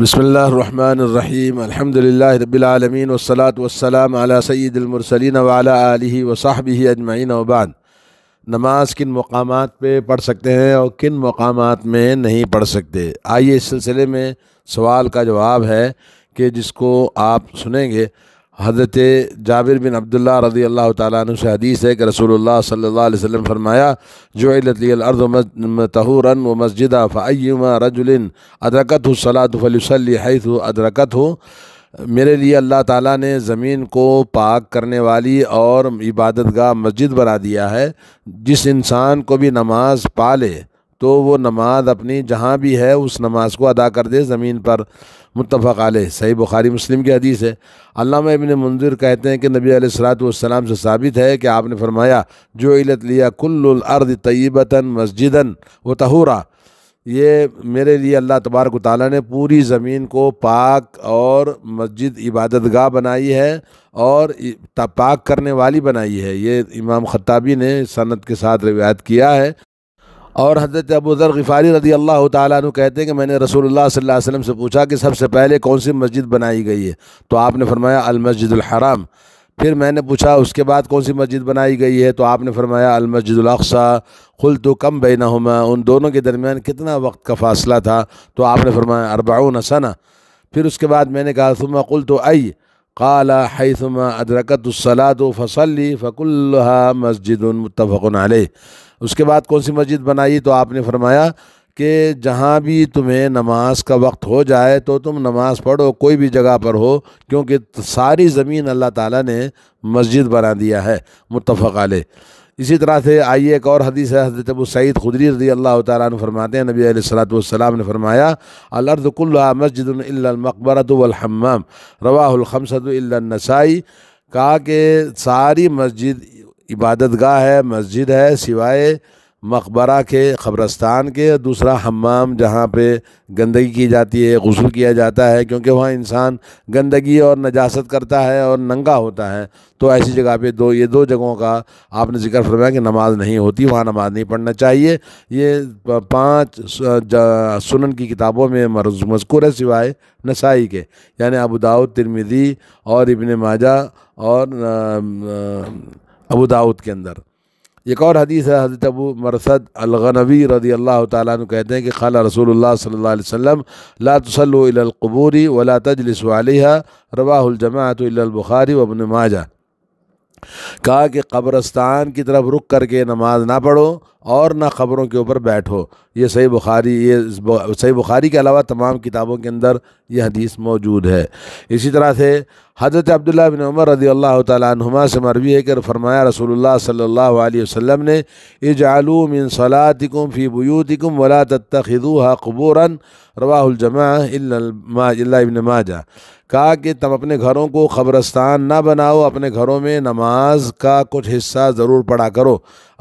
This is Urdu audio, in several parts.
بسم اللہ الرحمن الرحیم الحمد للہ بلعلمِن وصلاۃ وسلام علیہ سعید دلمر صلی نوالا علیہ و صاحبِ نماز کن مقامات پہ پڑھ سکتے ہیں اور کن مقامات میں نہیں پڑھ سکتے آئیے اس سلسلے میں سوال کا جواب ہے کہ جس کو آپ سنیں گے حضرت جابر بن عبداللہ رضی اللہ تعالیٰ عنہ سے حدیث ہے کہ رسول اللہ صلی اللہ علیہ وسلم فرمایا جو الارض تحور و مسجدہ فعیما رجل ادرکت ہو سلاۃ فلسلی حیث ادرکت ہو میرے لیے اللہ تعالیٰ نے زمین کو پاک کرنے والی اور عبادت گاہ مسجد بنا دیا ہے جس انسان کو بھی نماز پالے تو وہ نماز اپنی جہاں بھی ہے اس نماز کو ادا کر دے زمین پر متفق علیہ صحیح بخاری مسلم کی حدیث ہے علامہ ابن منظر کہتے ہیں کہ نبی علیہ السلاۃ والسلام سے ثابت ہے کہ آپ نے فرمایا جو علت لیا کل طیبتاً طیّیبتا مسجد تہورا یہ میرے لیے اللہ تبارک و تعالیٰ نے پوری زمین کو پاک اور مسجد عبادت گاہ بنائی ہے اور پاک کرنے والی بنائی ہے یہ امام خطابی نے صنعت کے ساتھ روایت کیا ہے اور حضرت ابو ذر غفاری رضی اللہ تعالیٰ عنہ کہتے ہیں کہ میں نے رسول اللہ صلی اللہ علیہ وسلم سے پوچھا کہ سب سے پہلے کون سی مسجد بنائی گئی ہے تو آپ نے فرمایا المسجد الحرام پھر میں نے پوچھا اس کے بعد کون سی مسجد بنائی گئی ہے تو آپ نے فرمایا المسجد الاقصیٰ کل تو کم بینا ان دونوں کے درمیان کتنا وقت کا فاصلہ تھا تو آپ نے فرمایا اربعون سنہ پھر اس کے بعد میں نے کہا ثم کل تو ائی قال حیثما ادرکت الصلاۃ و فصلی فق اللہ مسجد المطفق علیہ اس کے بعد کون سی مسجد بنائی تو آپ نے فرمایا کہ جہاں بھی تمہیں نماز کا وقت ہو جائے تو تم نماز پڑھو کوئی بھی جگہ پر ہو کیونکہ ساری زمین اللہ تعالیٰ نے مسجد بنا دیا ہے متفق علیہ اسی طرح سے آئیے ایک اور حدیث ہے حضرت ابو سعید خدری رضی اللہ تعالیٰ نے فرماتے ہیں نبی علیہ السلۃ السلام نے فرمایا الردق اللہ مسجد اللّمرالحمم الخمسۃ النسائی کہا کہ ساری مسجد عبادت گاہ ہے مسجد ہے سوائے مقبرہ کے قبرستان کے دوسرا حمام جہاں پہ گندگی کی جاتی ہے غسل کیا جاتا ہے کیونکہ وہاں انسان گندگی اور نجاست کرتا ہے اور ننگا ہوتا ہے تو ایسی جگہ پہ دو یہ دو جگہوں کا آپ نے ذکر فرمایا کہ نماز نہیں ہوتی وہاں نماز نہیں پڑھنا چاہیے یہ پانچ سنن کی کتابوں میں مذکور ہے سوائے نسائی کے یعنی ابوداؤ ترمیدی اور ابن ماجہ اور ابو داود کے اندر ایک اور حدیث ہے حضرت ابو مرسد الغنوی رضی اللہ تعالیٰ عنہ کہتے ہیں کہ خالہ رسول اللہ صلی اللہ علیہ وسلم لا تسلو الی القبور ولا تجلسو علیہ رواہ الجماعت الی البخاری وابن ماجہ کہا کہ قبرستان کی طرف رک کر کے نماز نہ پڑھو اور نہ خبروں کے اوپر بیٹھو یہ صحیح بخاری یہ صحیح بخاری کے علاوہ تمام کتابوں کے اندر یہ حدیث موجود ہے اسی طرح سے حضرت عبداللہ بن عمر رضی اللہ تعالیٰ عنہما سے مروی ہے کہ فرمایا رسول اللہ صلی اللہ علیہ نے سلم نے اِج فی بیوتکم ولا تتخذوها تخوہ قبور روا الجما اللہ ماجہ کہا کہ تم اپنے گھروں کو خبرستان نہ بناؤ اپنے گھروں میں نماز کا کچھ حصہ ضرور پڑھا کرو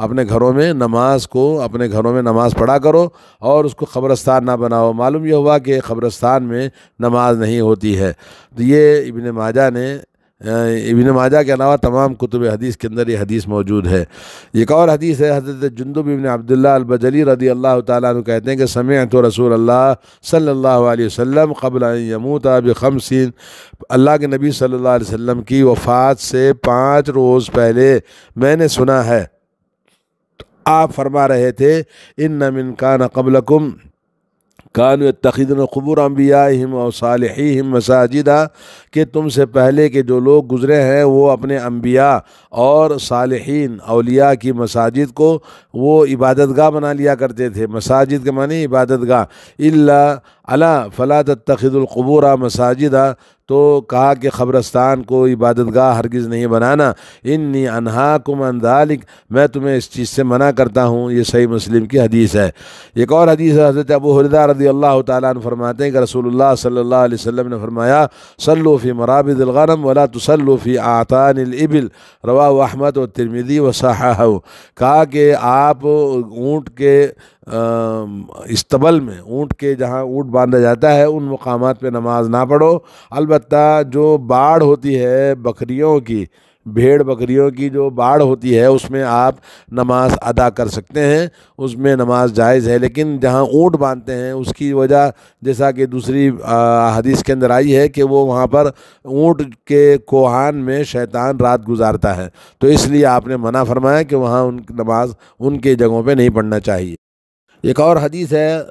اپنے گھروں میں نماز نماز کو اپنے گھروں میں نماز پڑھا کرو اور اس کو قبرستان نہ بناؤ معلوم یہ ہوا کہ قبرستان میں نماز نہیں ہوتی ہے تو یہ ابن ماجہ نے ابن ماجہ کے علاوہ تمام کتب حدیث کے اندر یہ حدیث موجود ہے ایک اور حدیث ہے حضرت جندب ابن عبداللہ البجلی رضی اللہ تعالیٰ عنہ کہتے ہیں کہ سمعت رسول اللہ صلی اللہ علیہ وسلم قبل ان یموت بخمسین اللہ کے نبی صلی اللہ علیہ وسلم کی وفات سے پانچ روز پہلے میں نے سنا ہے آپ فرما رہے تھے ان نمن کان قبل کم کان تقیدن قبور امبیا و صالحیم مساجدہ کہ تم سے پہلے کے جو لوگ گزرے ہیں وہ اپنے انبیاء اور صالحین اولیاء کی مساجد کو وہ عبادت گاہ بنا لیا کرتے تھے مساجد کے معنی عبادت گاہ اللہ اللہ فلاد تخید القبورہ مساجدہ تو کہا کہ قبرستان کو عبادت گاہ ہرگز نہیں بنانا انہا کم اندالک میں تمہیں اس چیز سے منع کرتا ہوں یہ صحیح مسلم کی حدیث ہے ایک اور حدیث حضرت ابو حردہ رضی اللہ تعالیٰ نے فرماتے ہیں کہ رسول اللہ صلی اللہ علیہ وسلم نے فرمایا صلوفی مرابد الغرم ولا تو فی عطا الابل الروا احمد و ترمیدی و صحاح کہا کہ آپ اونٹ کے استبل میں اونٹ کے جہاں اونٹ باندھا جاتا ہے ان مقامات پہ نماز نہ پڑھو البتہ جو باڑھ ہوتی ہے بکریوں کی بھیڑ بکریوں کی جو باڑھ ہوتی ہے اس میں آپ نماز ادا کر سکتے ہیں اس میں نماز جائز ہے لیکن جہاں اونٹ باندھتے ہیں اس کی وجہ جیسا کہ دوسری حدیث کے اندر آئی ہے کہ وہ وہاں پر اونٹ کے کوہان میں شیطان رات گزارتا ہے تو اس لیے آپ نے منع فرمایا کہ وہاں ان نماز ان کے جگہوں پہ نہیں پڑھنا چاہیے ایک اور حدیث ہے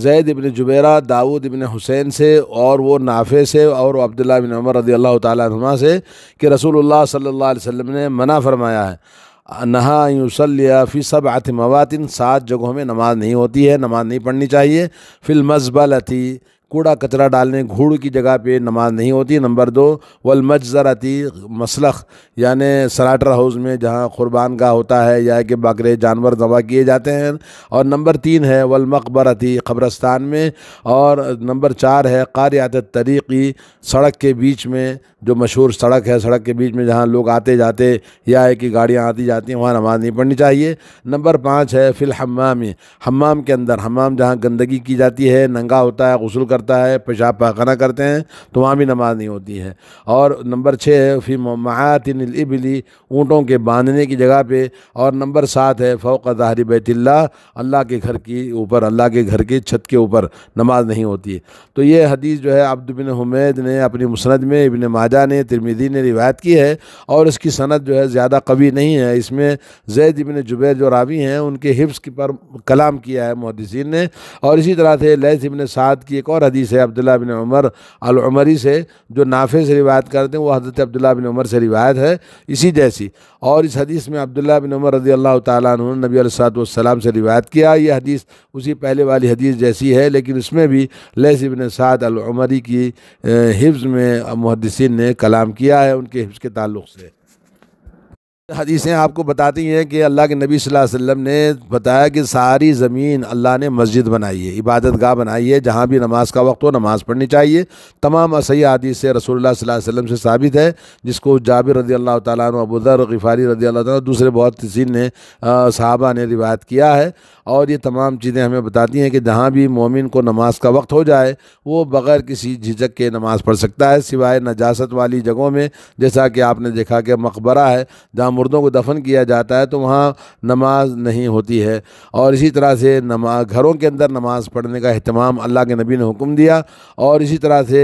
زید ابن جبیرہ داود ابن حسین سے اور وہ نافع سے اور وہ عبداللہ ابن عمر رضی اللہ تعالیٰ عنہ سے کہ رسول اللہ صلی اللہ علیہ وسلم نے منع فرمایا ہے نہا یوں فی سب آت مواتن سات جگہوں میں نماز نہیں ہوتی ہے نماز نہیں پڑھنی چاہیے فی الب کوڑا کچرا ڈالنے گھوڑ کی جگہ پہ نماز نہیں ہوتی نمبر دو و مسلخ یعنی سراٹر ہاؤس میں جہاں قربان کا ہوتا ہے یا کہ بکرے جانور ذبح کیے جاتے ہیں اور نمبر تین ہے و قبرستان میں اور نمبر چار ہے قاریات طریقی سڑک کے بیچ میں جو مشہور سڑک ہے سڑک کے بیچ میں جہاں لوگ آتے جاتے یا ہے کہ گاڑیاں آتی جاتی ہیں وہاں نماز نہیں پڑھنی چاہیے نمبر پانچ ہے فی الحمامی حمام کے اندر حمام جہاں گندگی کی جاتی ہے ننگا ہوتا ہے غسل کر کرتا ہے پیشاب پاخانہ کرتے ہیں تو وہاں بھی نماز نہیں ہوتی ہے اور نمبر چھ ہے فی مایات البلی اونٹوں کے باندھنے کی جگہ پہ اور نمبر سات ہے فوق ظاہری بیت اللہ اللہ کے گھر کی اوپر اللہ کے گھر کی چھت کے اوپر نماز نہیں ہوتی ہے تو یہ حدیث جو ہے عبد بن حمید نے اپنی مسند میں ابن ماجہ نے ترمیدی نے روایت کی ہے اور اس کی صنعت جو ہے زیادہ قوی نہیں ہے اس میں زید ابن جبیر جو راوی ہیں ان کے حفظ پر کلام کیا ہے محدثین نے اور اسی طرح سے لہذ ابن سعد کی ایک اور حدیث ہے عبداللہ بن عمر العمری سے جو نافع سے روایت کرتے ہیں وہ حضرت عبداللہ بن عمر سے روایت ہے اسی جیسی اور اس حدیث میں عبداللہ بن عمر رضی اللہ تعالیٰ عنہ نبی علیہ السلام سے روایت کیا یہ حدیث اسی پہلے والی حدیث جیسی ہے لیکن اس میں بھی لیس ابن سعد العمری کی حفظ میں محدثین نے کلام کیا ہے ان کے حفظ کے تعلق سے حدیثیں آپ کو بتاتی ہیں کہ اللہ کے نبی صلی اللہ علیہ وسلم نے بتایا کہ ساری زمین اللہ نے مسجد بنائی ہے عبادت گاہ بنائی ہے جہاں بھی نماز کا وقت ہو نماز پڑھنی چاہیے تمام اسی حدیث سے رسول اللہ صلی اللہ علیہ وسلم سے ثابت ہے جس کو جابر رضی اللہ تعالیٰ عنہ ابو ذر غفاری رضی اللہ تعالیٰ دوسرے بہت تسین نے صحابہ نے روایت کیا ہے اور یہ تمام چیزیں ہمیں بتاتی ہیں کہ جہاں بھی مومن کو نماز کا وقت ہو جائے وہ بغیر کسی جھجھک کے نماز پڑھ سکتا ہے سوائے نجاست والی جگہوں میں جیسا کہ آپ نے دیکھا کہ مقبرہ ہے جہاں مردوں کو دفن کیا جاتا ہے تو وہاں نماز نہیں ہوتی ہے اور اسی طرح سے نماز گھروں کے اندر نماز پڑھنے کا اہتمام اللہ کے نبی نے حکم دیا اور اسی طرح سے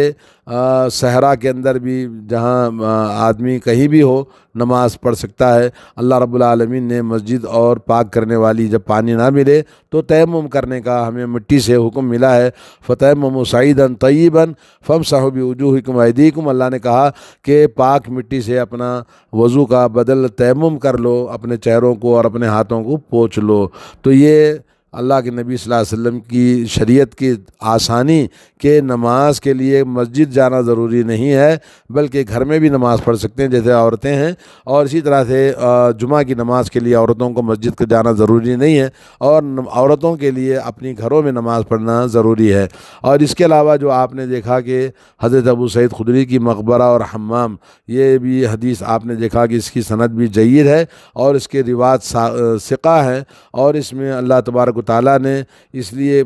صحرا کے اندر بھی جہاں آدمی کہیں بھی ہو نماز پڑھ سکتا ہے اللہ رب العالمین نے مسجد اور پاک کرنے والی جب پانی نہ ملے تو تیمم کرنے کا ہمیں مٹی سے حکم ملا ہے فطم سعیدن سعید فم صاحب وجوحمدیکم اللہ نے کہا کہ پاک مٹی سے اپنا وضو کا بدل تیمم کر لو اپنے چہروں کو اور اپنے ہاتھوں کو پوچھ لو تو یہ اللہ کے نبی صلی اللہ علیہ وسلم کی شریعت کی آسانی کے نماز کے لیے مسجد جانا ضروری نہیں ہے بلکہ گھر میں بھی نماز پڑھ سکتے ہیں جیسے عورتیں ہیں اور اسی طرح سے جمعہ کی نماز کے لیے عورتوں کو مسجد کو جانا ضروری نہیں ہے اور عورتوں کے لیے اپنی گھروں میں نماز پڑھنا ضروری ہے اور اس کے علاوہ جو آپ نے دیکھا کہ حضرت ابو سعید خدری کی مقبرہ اور حمام یہ بھی حدیث آپ نے دیکھا کہ اس کی صنعت بھی جیت ہے اور اس کے رواج سکہ ہیں اور اس میں اللہ تبارک تعالیٰ نے اس لیے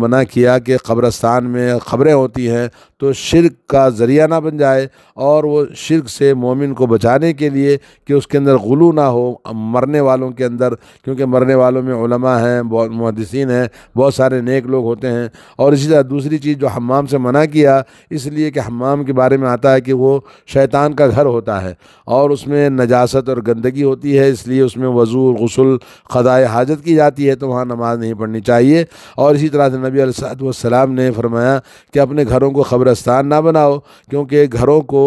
منع کیا کہ قبرستان میں خبریں ہوتی ہیں تو شرک کا ذریعہ نہ بن جائے اور وہ شرک سے مومن کو بچانے کے لیے کہ اس کے اندر غلو نہ ہو مرنے والوں کے اندر کیونکہ مرنے والوں میں علماء ہیں بہت محدثین ہیں بہت سارے نیک لوگ ہوتے ہیں اور اسی طرح دوسری چیز جو حمام سے منع کیا اس لیے کہ حمام کے بارے میں آتا ہے کہ وہ شیطان کا گھر ہوتا ہے اور اس میں نجاست اور گندگی ہوتی ہے اس لیے اس میں وضو غسل خدائے حاجت کی جاتی ہے تو وہاں نماز نہیں پڑھنی چاہیے اور اسی طرح سے نبی علیہ والسلام نے فرمایا کہ اپنے گھروں کو خبرستان نہ بناؤ کیونکہ گھروں کو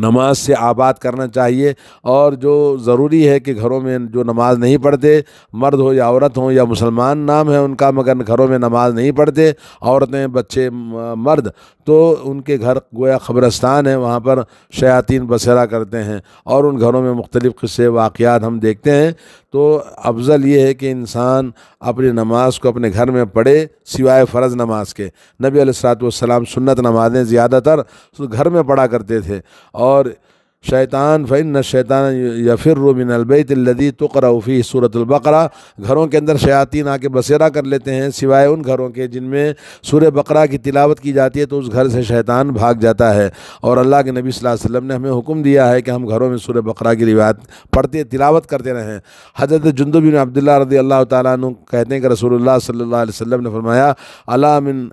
نماز سے آباد کرنا چاہیے اور جو ضروری ہے کہ گھروں میں جو نماز نہیں پڑھتے مرد ہو یا عورت ہوں یا مسلمان نام ہے ان کا مگر گھروں میں نماز نہیں پڑھتے عورتیں بچے مرد تو ان کے گھر گویا خبرستان ہے وہاں پر شیاطین بسیرا کرتے ہیں اور ان گھروں میں مختلف قصے واقعات ہم دیکھتے ہیں تو افضل یہ ہے کہ انسان اپنی نماز کو اپنے گھر میں پڑھے سوائے فرض نماز کے نبی علیہ السلاۃ والسلام سنت نمازیں زیادہ تر گھر میں پڑھا کرتے تھے اور شیطان فن شیطان یفر من البیت الدی تقرا فی صورت البقرہ گھروں کے اندر شیاطین آ کے بسیرا کر لیتے ہیں سوائے ان گھروں کے جن میں سور بقرہ کی تلاوت کی جاتی ہے تو اس گھر سے شیطان بھاگ جاتا ہے اور اللہ کے نبی صلی اللہ علیہ وسلم نے ہمیں حکم دیا ہے کہ ہم گھروں میں سورہ بقرہ کی روایت پڑھتے تلاوت کرتے رہیں حضرت جنوبی بن عبداللہ رضی اللہ تعالیٰ عنہ کہتے ہیں کہ رسول اللہ صلی اللہ علیہ وسلم نے فرمایا اللہ من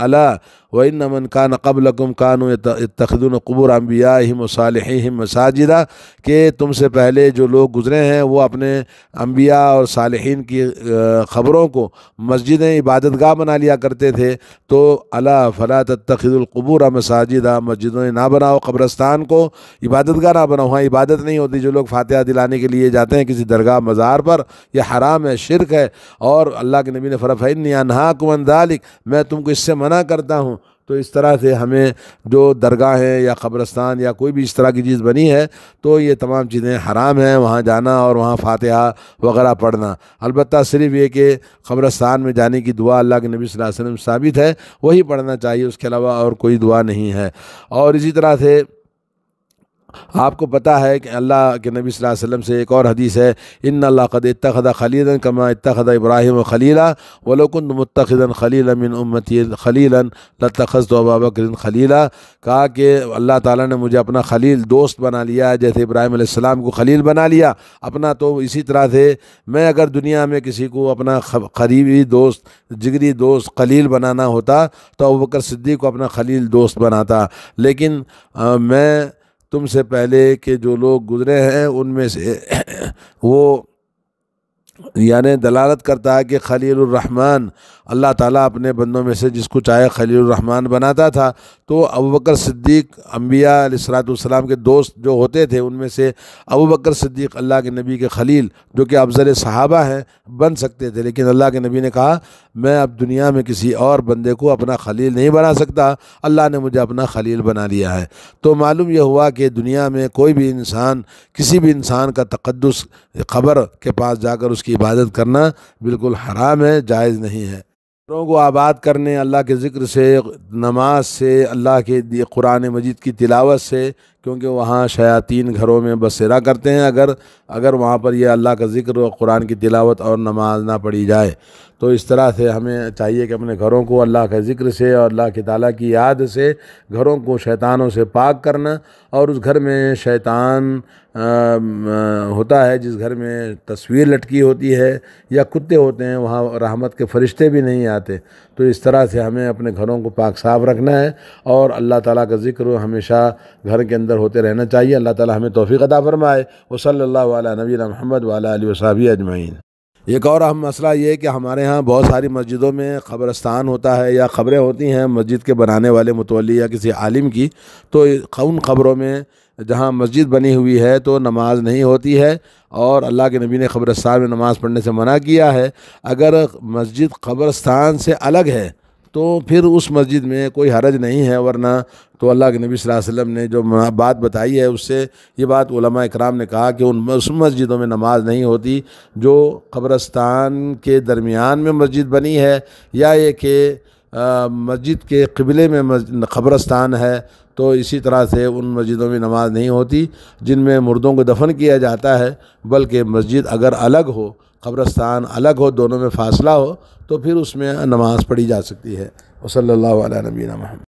اللہ و من کان قبل قم قانو تخدن و صلی مساجدہ کہ تم سے پہلے جو لوگ گزرے ہیں وہ اپنے انبیاء اور صالحین کی خبروں کو مسجدیں عبادت گاہ بنا لیا کرتے تھے تو اللہ فلا تتخذ القبور مساجدہ مسجدوں نہ بناؤ قبرستان کو عبادت گاہ نہ بناؤ ہاں عبادت نہیں ہوتی جو لوگ فاتحہ دلانے کے لیے جاتے ہیں کسی درگاہ مزار پر یہ حرام ہے شرک ہے اور اللہ کے نبی فرفِنّیان حاکمن ذالق میں تم کو اس سے منع کرتا ہوں تو اس طرح سے ہمیں جو درگاہ ہیں یا قبرستان یا کوئی بھی اس طرح کی چیز بنی ہے تو یہ تمام چیزیں حرام ہیں وہاں جانا اور وہاں فاتحہ وغیرہ پڑھنا البتہ صرف یہ کہ قبرستان میں جانے کی دعا اللہ کے نبی صلی اللہ علیہ وسلم ثابت ہے وہی پڑھنا چاہیے اس کے علاوہ اور کوئی دعا نہیں ہے اور اسی طرح سے آپ کو پتہ ہے کہ اللہ کے نبی صلی اللہ علیہ وسلم سے ایک اور حدیث ہے ان اللہ قد اطخٰ خلیلا کما ات ابراہیم و خلیلا و متخدا خلیلا خلیل امتی خلیلا لۃخط وباب کردن خلیلہ کہا کہ اللہ تعالیٰ نے مجھے اپنا خلیل دوست بنا لیا جیسے ابراہیم علیہ السلام کو خلیل بنا لیا اپنا تو اسی طرح سے میں اگر دنیا میں کسی کو اپنا قریبی دوست جگری دوست خلیل بنانا ہوتا تو بکر صدیق کو اپنا خلیل دوست بناتا لیکن میں تم سے پہلے کے جو لوگ گزرے ہیں ان میں سے وہ یعنی دلالت کرتا ہے کہ خلیل الرحمن اللہ تعالیٰ اپنے بندوں میں سے جس کو چاہے خلیل الرحمن بناتا تھا تو ابو بکر صدیق انبیاء علیہ السلاۃ والسلام کے دوست جو ہوتے تھے ان میں سے ابو بکر صدیق اللہ کے نبی کے خلیل جو کہ افضل صحابہ ہیں بن سکتے تھے لیکن اللہ کے نبی نے کہا میں اب دنیا میں کسی اور بندے کو اپنا خلیل نہیں بنا سکتا اللہ نے مجھے اپنا خلیل بنا لیا ہے تو معلوم یہ ہوا کہ دنیا میں کوئی بھی انسان کسی بھی انسان کا تقدس خبر کے پاس جا کر اس کی کی عبادت کرنا بالکل حرام ہے جائز نہیں ہے لوگوں کو آباد کرنے اللہ کے ذکر سے نماز سے اللہ کے قرآن مجید کی تلاوت سے کیونکہ وہاں شیاطین گھروں میں بسیرا کرتے ہیں اگر اگر وہاں پر یہ اللہ کا ذکر قرآن کی تلاوت اور نماز نہ پڑھی جائے تو اس طرح سے ہمیں چاہیے کہ اپنے گھروں کو اللہ کے ذکر سے اور اللہ کی تعالیٰ کی یاد سے گھروں کو شیطانوں سے پاک کرنا اور اس گھر میں شیطان ہوتا ہے جس گھر میں تصویر لٹکی ہوتی ہے یا کتے ہوتے ہیں وہاں رحمت کے فرشتے بھی نہیں آتے تو اس طرح سے ہمیں اپنے گھروں کو پاک صاف رکھنا ہے اور اللہ تعالیٰ کا ذکر ہمیشہ گھر کے اندر ہوتے رہنا چاہیے اللہ تعالیٰ ہمیں توفیق عطا فرمائے وہ صلی اللہ علیہ نبی محمد والا علیہ و اجمعین ایک اور اہم مسئلہ یہ کہ ہمارے ہاں بہت ساری مسجدوں میں قبرستان ہوتا ہے یا خبریں ہوتی ہیں مسجد کے بنانے والے متولی یا کسی عالم کی تو ان خبروں میں جہاں مسجد بنی ہوئی ہے تو نماز نہیں ہوتی ہے اور اللہ کے نبی نے قبرستان میں نماز پڑھنے سے منع کیا ہے اگر مسجد قبرستان سے الگ ہے تو پھر اس مسجد میں کوئی حرج نہیں ہے ورنہ تو اللہ کے نبی صلی اللہ علیہ وسلم نے جو بات بتائی ہے اس سے یہ بات علماء اکرام نے کہا کہ ان مسجدوں میں نماز نہیں ہوتی جو قبرستان کے درمیان میں مسجد بنی ہے یا یہ کہ مسجد کے قبلے میں قبرستان ہے تو اسی طرح سے ان مسجدوں میں نماز نہیں ہوتی جن میں مردوں کو دفن کیا جاتا ہے بلکہ مسجد اگر الگ ہو قبرستان الگ ہو دونوں میں فاصلہ ہو تو پھر اس میں نماز پڑھی جا سکتی ہے وصلی صلی اللہ علیہ محمد